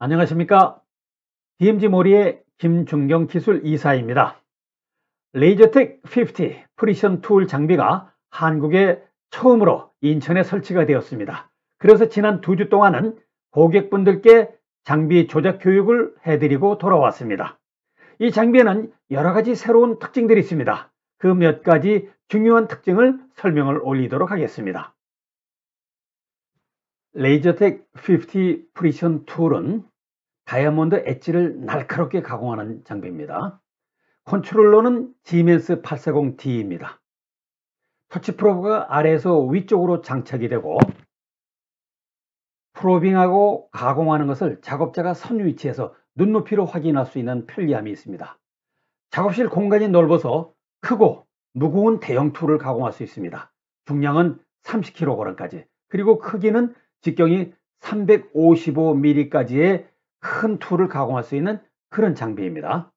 안녕하십니까. DMG 모리의 김중경 기술 이사입니다. 레이저텍 50 프리션 툴 장비가 한국에 처음으로 인천에 설치가 되었습니다. 그래서 지난 두 주 동안은 고객분들께 장비 조작 교육을 해드리고 돌아왔습니다. 이 장비에는 여러 가지 새로운 특징들이 있습니다. 그 몇 가지 중요한 특징을 설명을 올리도록 하겠습니다. 레이저텍 50 프리션 툴은 다이아몬드 엣지를 날카롭게 가공하는 장비입니다. 컨트롤러는 지멘스 840D입니다. 터치 프로브가 아래에서 위쪽으로 장착이 되고 프로빙하고 가공하는 것을 작업자가 선 위치에서 눈높이로 확인할 수 있는 편리함이 있습니다. 작업실 공간이 넓어서 크고 무거운 대형 툴을 가공할 수 있습니다. 중량은 30kg까지 그리고 크기는 직경이 355mm까지의 큰 툴을 가공할 수 있는 그런 장비입니다.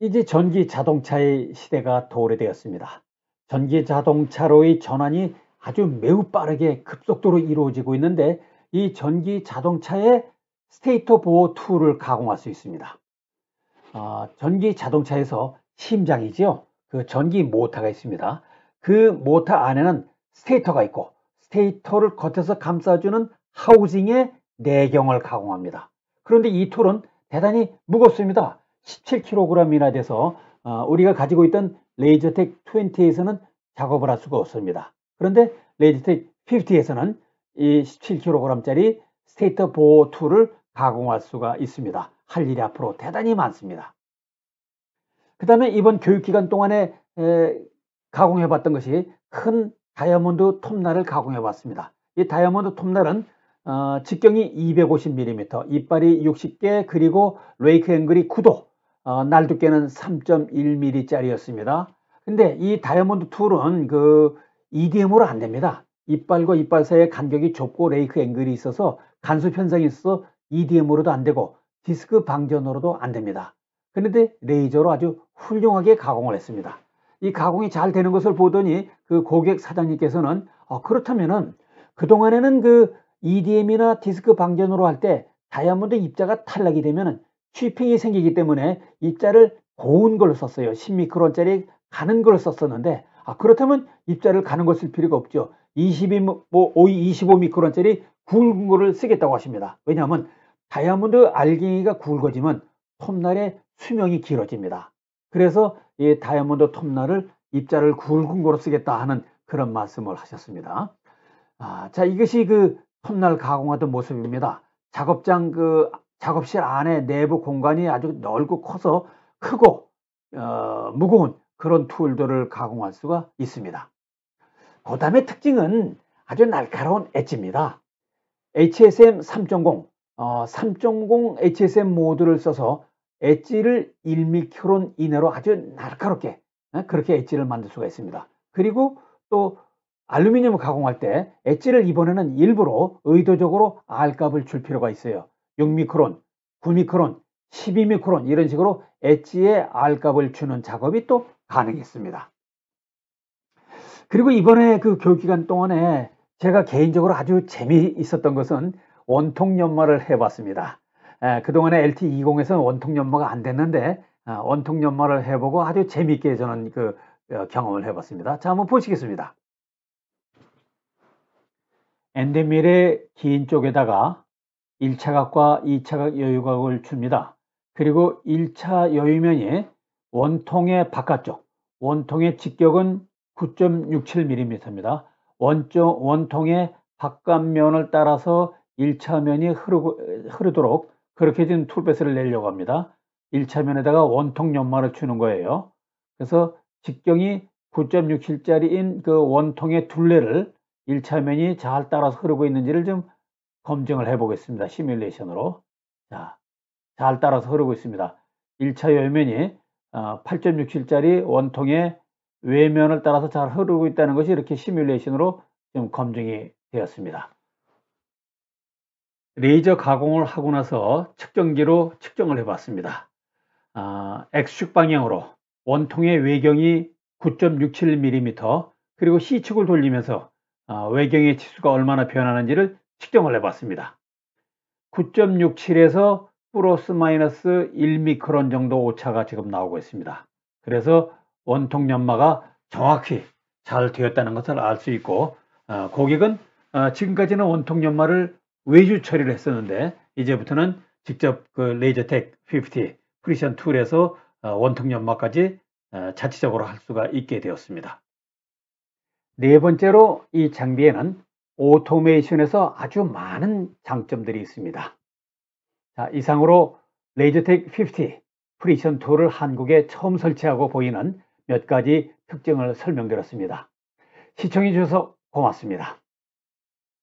이제 전기 자동차의 시대가 도래되었습니다 전기 자동차로의 전환이 아주 매우 빠르게 급속도로 이루어지고 있는데 이 전기 자동차에 스테이터 보호 툴을 가공할 수 있습니다. 아, 전기 자동차에서 심장이지요. 그 전기 모터가 있습니다. 그 모터 안에는 스테이터가 있고 스테이터를 겉에서 감싸주는 하우징의 내경을 가공합니다. 그런데 이 툴은 대단히 무겁습니다. 17kg이나 돼서 어, 우리가 가지고 있던 레이저텍 20에서는 작업을 할 수가 없습니다. 그런데 레이저텍 50에서는 이 17kg짜리 스테이터 보호 툴을 가공할 수가 있습니다. 할 일이 앞으로 대단히 많습니다. 그 다음에 이번 교육기간 동안에 가공해봤던 것이 큰 다이아몬드 톱날을 가공해 봤습니다. 이 다이아몬드 톱날은 어, 직경이 250mm, 이빨이 60개, 그리고 레이크 앵글이 9도, 어, 날 두께는 3.1mm 짜리였습니다. 근데 이 다이아몬드 툴은 그 EDM으로 안 됩니다. 이빨과 이빨 사이의 간격이 좁고 레이크 앵글이 있어서 간섭 편성이 있어서 EDM으로도 안 되고 디스크 방전으로도 안 됩니다. 그런데 레이저로 아주 훌륭하게 가공을 했습니다. 이 가공이 잘 되는 것을 보더니 그 고객 사장님께서는 어, 그렇다면은 그동안에는 그 EDM이나 디스크 방전으로 할 때 다이아몬드 입자가 탈락이 되면은 취핑이 생기기 때문에 입자를 고운 걸로 썼어요. 10미크론짜리 가는 걸로 썼었는데 아, 그렇다면 입자를 가는 것을 필요가 없죠. 2 25미크론짜리 뭐, 굵은 거를 쓰겠다고 하십니다. 왜냐하면 다이아몬드 알갱이가 굵어지면 톱날의 수명이 길어집니다. 그래서 이 다이아몬드 톱날을 입자를 굵은 거로 쓰겠다 하는 그런 말씀을 하셨습니다. 아, 자, 이것이 그 톱날 가공하던 모습입니다. 작업장 그 작업실 안에 내부 공간이 아주 넓고 커서 크고 어, 무거운 그런 툴들을 가공할 수가 있습니다. 그 다음에 특징은 아주 날카로운 엣지입니다. HSM 3.0, 어, 3.0 HSM 모드를 써서 엣지를 1미크론 이내로 아주 날카롭게 예? 그렇게 엣지를 만들 수가 있습니다. 그리고 또 알루미늄을 가공할 때 엣지를 이번에는 일부러 의도적으로 R값을 줄 필요가 있어요. 6미크론, 9미크론, 12미크론 이런 식으로 엣지에 R값을 주는 작업이 또 가능했습니다. 그리고 이번에 그 교육기간 동안에 제가 개인적으로 아주 재미있었던 것은 원통 연마를 해봤습니다. 에, 예, 그동안에 LT20에서는 원통 연마가 안 됐는데 아, 원통 연마를 해보고 아주 재미있게 저는 그 어, 경험을 해봤습니다. 자, 한번 보시겠습니다. 엔데밀의 긴 쪽에다가 1차각과 2차각 여유각을 줍니다. 그리고 1차 여유면이 원통의 바깥쪽, 원통의 직격은 9.67mm입니다. 원쪽, 원통의 바깥면을 따라서 1차면이 흐르도록 그렇게 된 툴베스를 내려고 합니다. 1차면에다가 원통 연마를 추는 거예요. 그래서 직경이 9.67짜리인 그 원통의 둘레를 1차면이잘 따라서 흐르고 있는지를 좀 검증을 해 보겠습니다. 시뮬레이션으로. 자, 잘 따라서 흐르고 있습니다. 1차 열면이 8.67짜리 어, 원통의 외면을 따라서 잘 흐르고 있다는 것이 이렇게 시뮬레이션으로 좀 검증이 되었습니다. 레이저 가공을 하고 나서 측정기로 측정을 해봤습니다. X축 방향으로 원통의 외경이 9.67mm 그리고 C축을 돌리면서 아, 외경의 치수가 얼마나 변하는지를 측정을 해봤습니다. 9.67에서 플러스 마이너스 1미크론 정도 오차가 지금 나오고 있습니다. 그래서 원통 연마가 정확히 잘 되었다는 것을 알 수 있고 아, 고객은 아, 지금까지는 원통 연마를 외주 처리를 했었는데 이제부터는 직접 그 레이저텍 50 프리션천 툴에서 어, 원통 연마까지 어, 자체적으로 할 수가 있게 되었습니다. 네 번째로 이 장비에는 오토메이션에서 아주 많은 장점들이 있습니다. 자, 이상으로 레이저텍 50 프리션 툴을 한국에 처음 설치하고 보이는 몇 가지 특징을 설명드렸습니다. 시청해주셔서 고맙습니다.